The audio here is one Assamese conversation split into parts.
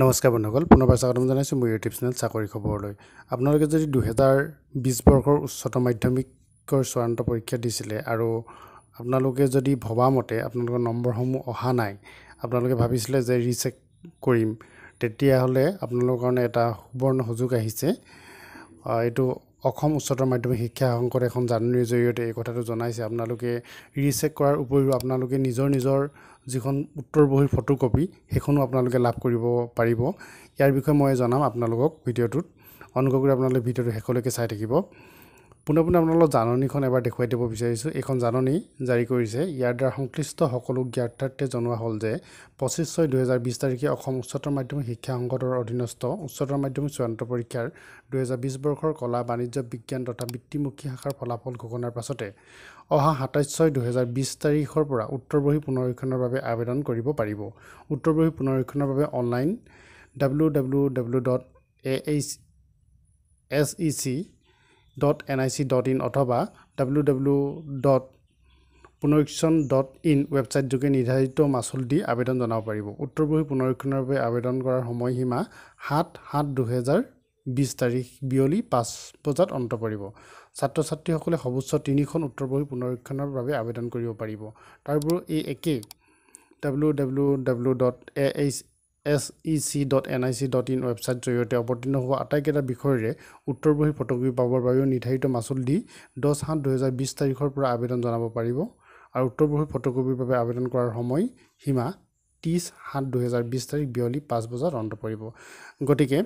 নমস্কাৰ বন্ধুসকল পুনৰবাৰ স্বাগতম জনাইছোঁ মোৰ ইউটিউব চেনেল চাকৰি খবৰলৈ আপোনালোকে যদি দুহেজাৰ বিছ বৰ্ষৰ উচ্চতৰ মাধ্যমিকৰ চূড়ান্ত পৰীক্ষা দিছিলে আৰু আপোনালোকে যদি ভবামতে আপোনালোকৰ নম্বৰসমূহ অহা নাই আপোনালোকে ভাবিছিলে যে ৰিচেক কৰিম তেতিয়াহ'লে আপোনালোকৰ কাৰণে এটা সুবৰ্ণ সুযোগ আহিছে এইটো অসম উচ্চতৰ মাধ্যমিক শিক্ষা সংসদ এখন জাননীৰ জৰিয়তে এই কথাটো জনাইছে আপোনালোকে ৰিচেক কৰাৰ উপৰিও আপোনালোকে নিজৰ নিজৰ যিখন উত্তৰ বহীৰ ফটোকপি সেইখনো আপোনালোকে লাভ কৰিব পাৰিব ইয়াৰ বিষয়ে মই জনাম আপোনালোকক ভিডিঅ'টোত অনুগ্ৰহ কৰি আপোনালোকে ভিডিঅ'টো শেষলৈকে চাই থাকিব পুনৰ পুনৰ আপোনালোকৰ জাননীখন এবাৰ দেখুৱাই দিব বিচাৰিছোঁ এইখন জাননী জাৰি কৰিছে ইয়াৰ দ্বাৰা সংশ্লিষ্ট সকলো জ্ঞাৰ্থাৰ্থে জনোৱা হ'ল যে পঁচিছ ছয় দুহেজাৰ বিছ তাৰিখে অসম উচ্চতৰ মাধ্যমিক শিক্ষা সংগঠনৰ অধীনস্থ উচ্চতৰ মাধ্যমিক চূড়ান্ত পৰীক্ষাৰ দুহেজাৰ বিছ বৰ্ষৰ কলা বাণিজ্য বিজ্ঞান তথা বৃত্তিমুখী শাখাৰ ফলাফল ঘোষণাৰ পাছতে অহা সাতাইছ ছয় দুহেজাৰ বিছ তাৰিখৰ পৰা উত্তৰ বহী পুনৰীক্ষণৰ বাবে আবেদন কৰিব পাৰিব উত্তৰ বহী পুনৰীক্ষণৰ বাবে online W W W dot A H S E C dot N I C dot in অথবা ডাব্লিউ ডাব্লিউ ডট পুনৰীক্ষণ ডট ইন ৱেবছাইটযোগে নিৰ্ধাৰিত মাচুল দি আবেদন জনাব পাৰিব উত্তৰ পূৰ্বী পুনৰীক্ষণৰ বাবে আবেদন কৰাৰ সময়সীমা সাত সাত দুহেজাৰ বিছ তাৰিখ বিয়লি পাঁচ বজাত অন্ত পৰিব ছাত্ৰ ছাত্ৰীসকলে সৰ্বোচ্চ তিনিখন উত্তৰ পূৰ্বী পুনৰীক্ষণৰ বাবে আবেদন কৰিব পাৰিব তাৰোপৰি এই একেই W W W dot A H S E C dot N I C dot in website জৰিয়তে অৱতীৰ্ণ হোৱা আটাইকেইটা বিষয়ৰে উত্তৰ বহী ফটোকপি পাবৰ বাবেও নিৰ্ধাৰিত মাচুল দি দহ সাত দুহেজাৰ বিছ তাৰিখৰ পৰা আবেদন জনাব পাৰিব আৰু উত্তৰ বহী ফটোকপিৰ বাবে আবেদন কৰাৰ সময় সীমা ত্ৰিছ সাত দুহেজাৰ বিছ তাৰিখ বিয়লি পাঁচ বজাত অন্ত পৰিব গতিকে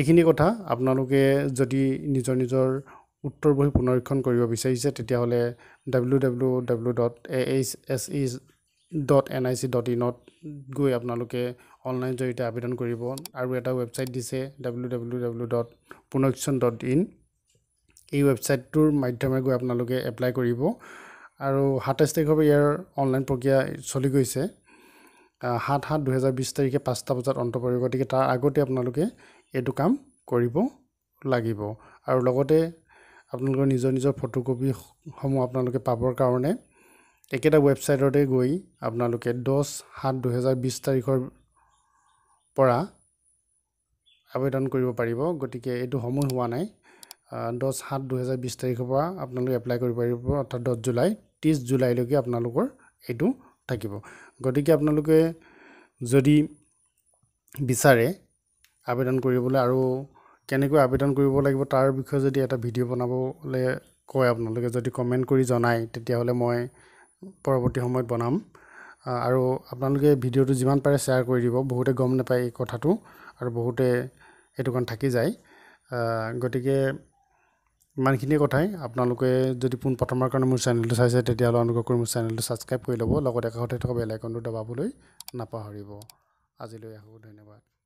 এইখিনি কথা আপোনালোকে যদি নিজৰ নিজৰ উত্তৰ বহী পুনৰীক্ষণ কৰিব বিচাৰিছে তেতিয়াহ'লে W W W dot A H S E dot N I C dot ইনত গৈ আপোনালোকে অনলাইন জৰিয়তে আবেদন কৰিব আৰু এটা ৱেবছাইট দিছে ডাব্লিউ ডাব্লিউ ডাব্লিউ ডট পুনৰক্ষণ ডট ইন এই ৱেবছাইটটোৰ মাধ্যমেৰে গৈ আপোনালোকে এপ্লাই কৰিব আৰু সাতাইছ তাৰিখৰ পৰা ইয়াৰ অনলাইন প্ৰক্ৰিয়া চলি গৈছে সাত সাত দুহেজাৰ বিছ তাৰিখে পাঁচটা বজাত অন্ত পৰিব গতিকে তাৰ আগতে আপোনালোকে এইটো কাম কৰিব লাগিব আৰু লগতে আপোনালোকৰ নিজৰ নিজৰ ফটোকপিসমূহ আপোনালোকে পাবৰ কাৰণে একেটা ৱেবছাইটতে গৈ আপোনালোকে দহ সাত দুহেজাৰ বিছ তাৰিখৰ পৰা আবেদন কৰিব পাৰিব গতিকে এইটো সময় হোৱা নাই দহ সাত দুহেজাৰ বিছ তাৰিখৰ পৰা আপোনালোকে এপ্লাই কৰিব পাৰিব অৰ্থাৎ দহ জুলাই ত্ৰিছ জুলাইলৈকে আপোনালোকৰ এইটো থাকিব গতিকে আপোনালোকে যদি বিচাৰে আবেদন কৰিবলৈ আৰু কেনেকৈ আবেদন কৰিব লাগিব তাৰ বিষয়ে যদি এটা ভিডিঅ' বনাবলৈ কয় আপোনালোকে যদি কমেণ্ট কৰি জনায় তেতিয়াহ'লে মই পৰৱৰ্তী সময়ত বনাম আৰু আপোনালোকে ভিডিঅ'টো যিমান পাৰে শ্বেয়াৰ কৰি দিব বহুতে গম নাপায় এই কথাটো আৰু বহুতে এইটো কাৰণ থাকি যায় গতিকে ইমানখিনিয়ে কথাই আপোনালোকে যদি পোন প্ৰথমবাৰ কাৰণে মোৰ চেনেলটো চাইছে তেতিয়াহ'লে অনুগ্ৰহ কৰি মোৰ চেনেলটো ছাবস্ক্ৰাইব কৰি ল'ব লগতে কাষতে থকা বেল দবাবলৈ নাপাহৰিব আজিলৈ আহোঁ ধন্যবাদ